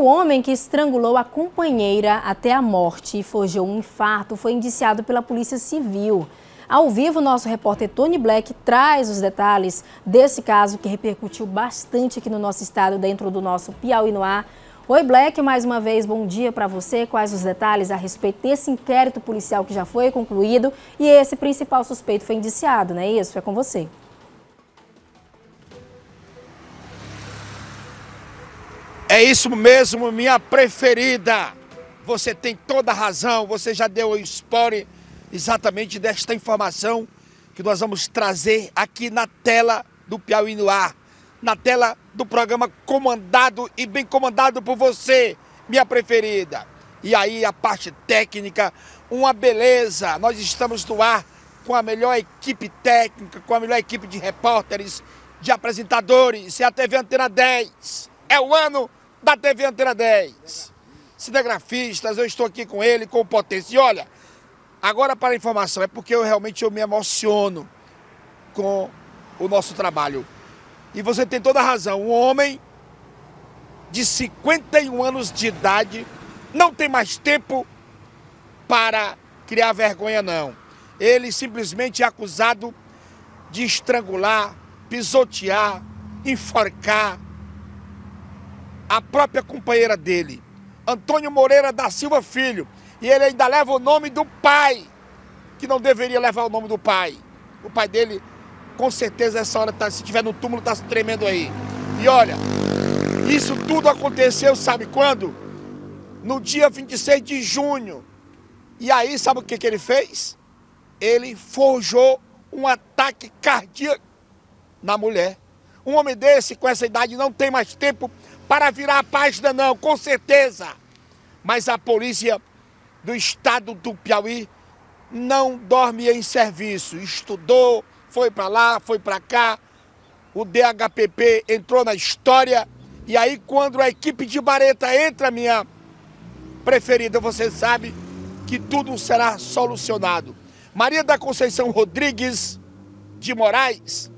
o homem que estrangulou a companheira até a morte e forjou um infarto foi indiciado pela Polícia Civil. Ao vivo, nosso repórter Tony Black traz os detalhes desse caso que repercutiu bastante aqui no nosso estado, dentro do nosso Piauí no ar. Oi, Black, mais uma vez, bom dia para você. Quais os detalhes a respeito desse inquérito policial que já foi concluído e esse principal suspeito foi indiciado, não é isso? É com você. É isso mesmo, minha preferida. Você tem toda a razão, você já deu o spoiler exatamente desta informação que nós vamos trazer aqui na tela do Piauí no ar, na tela do programa comandado e bem comandado por você, minha preferida. E aí a parte técnica, uma beleza. Nós estamos no ar com a melhor equipe técnica, com a melhor equipe de repórteres, de apresentadores, E a TV Antena 10. É o ano da TV Antena 10. Cinegrafistas, eu estou aqui com ele, com o Potência. E olha, agora para a informação, é porque eu realmente eu me emociono com o nosso trabalho. E você tem toda a razão. Um homem de 51 anos de idade não tem mais tempo para criar vergonha, não. Ele simplesmente é acusado de estrangular, pisotear, enforcar, a própria companheira dele, Antônio Moreira da Silva Filho. E ele ainda leva o nome do pai, que não deveria levar o nome do pai. O pai dele, com certeza, essa hora, tá, se tiver no túmulo, está tremendo aí. E olha, isso tudo aconteceu, sabe quando? No dia 26 de junho. E aí, sabe o que, que ele fez? Ele forjou um ataque cardíaco na mulher. Um homem desse, com essa idade, não tem mais tempo para virar a página, não, com certeza. Mas a polícia do estado do Piauí não dorme em serviço. Estudou, foi para lá, foi para cá. O DHPP entrou na história. E aí, quando a equipe de Bareta entra, minha preferida, você sabe que tudo será solucionado. Maria da Conceição Rodrigues de Moraes,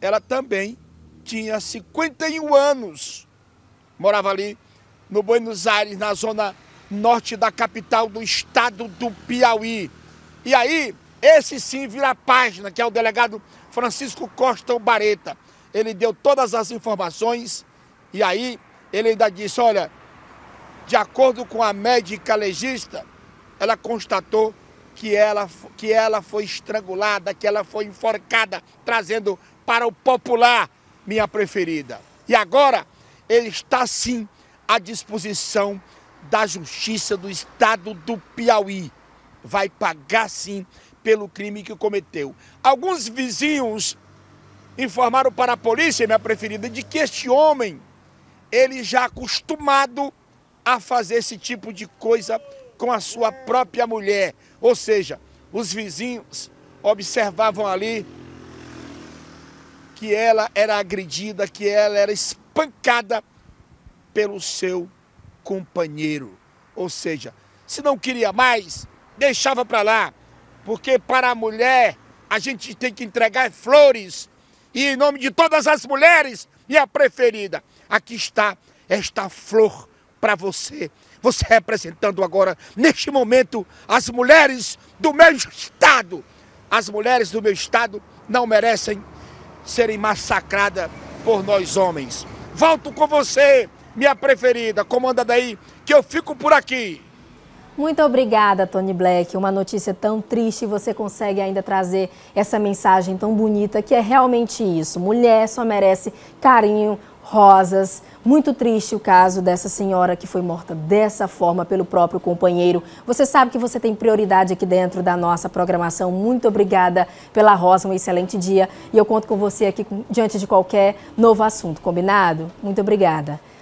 ela também tinha 51 anos morava ali no Buenos Aires, na zona norte da capital do estado do Piauí. E aí, esse sim vira a página, que é o delegado Francisco Costa Bareta. Ele deu todas as informações e aí ele ainda disse: olha, de acordo com a médica legista, ela constatou que ela, que ela foi estrangulada, que ela foi enforcada, trazendo para o popular minha preferida. E agora ele está sim à disposição da Justiça do Estado do Piauí. Vai pagar sim pelo crime que cometeu. Alguns vizinhos informaram para a polícia, minha preferida, de que este homem, ele já acostumado a fazer esse tipo de coisa com a sua própria mulher. Ou seja, os vizinhos observavam ali que ela era agredida, que ela era exposta pancada pelo seu companheiro. Ou seja, se não queria mais, deixava para lá. Porque para a mulher a gente tem que entregar flores. E em nome de todas as mulheres, minha preferida, aqui está esta flor para você. Você representando agora, neste momento, as mulheres do meu estado. As mulheres do meu estado não merecem serem massacradas por nós homens. Volto com você, minha preferida. Comanda daí que eu fico por aqui. Muito obrigada, Tony Black. Uma notícia tão triste, você consegue ainda trazer essa mensagem tão bonita, que é realmente isso. Mulher só merece carinho, rosas. Muito triste o caso dessa senhora que foi morta dessa forma pelo próprio companheiro. Você sabe que você tem prioridade aqui dentro da nossa programação. Muito obrigada pela rosa, um excelente dia. E eu conto com você aqui diante de qualquer novo assunto, combinado? Muito obrigada.